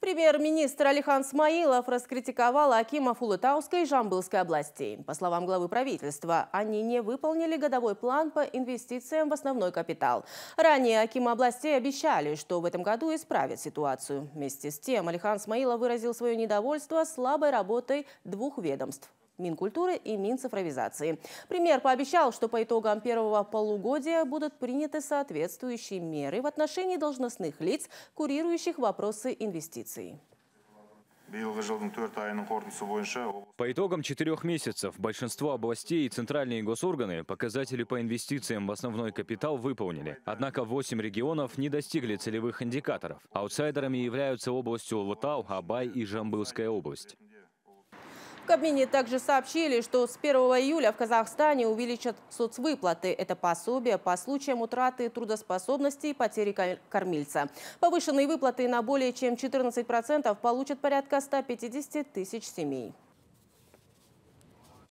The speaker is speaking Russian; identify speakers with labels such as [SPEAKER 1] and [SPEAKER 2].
[SPEAKER 1] Премьер-министр Алихан Смаилов раскритиковал Акимов Улытауской и Жамбылской областей. По словам главы правительства, они не выполнили годовой план по инвестициям в основной капитал. Ранее Акимы областей обещали, что в этом году исправят ситуацию. Вместе с тем Алихан Смаилов выразил свое недовольство слабой работой двух ведомств Минкультуры и Минцифровизации. Премьер пообещал, что по итогам первого полугодия будут приняты соответствующие меры в отношении должностных лиц, курирующих вопросы инвестиций.
[SPEAKER 2] По итогам четырех месяцев большинство областей и центральные госорганы показатели по инвестициям в основной капитал выполнили. Однако восемь регионов не достигли целевых индикаторов. Аутсайдерами являются области Улутау, Абай и Жамбылская область.
[SPEAKER 1] В Кабмине также сообщили, что с 1 июля в Казахстане увеличат соцвыплаты. Это пособие по случаям утраты трудоспособности и потери кормильца. Повышенные выплаты на более чем 14% получат порядка 150 тысяч семей.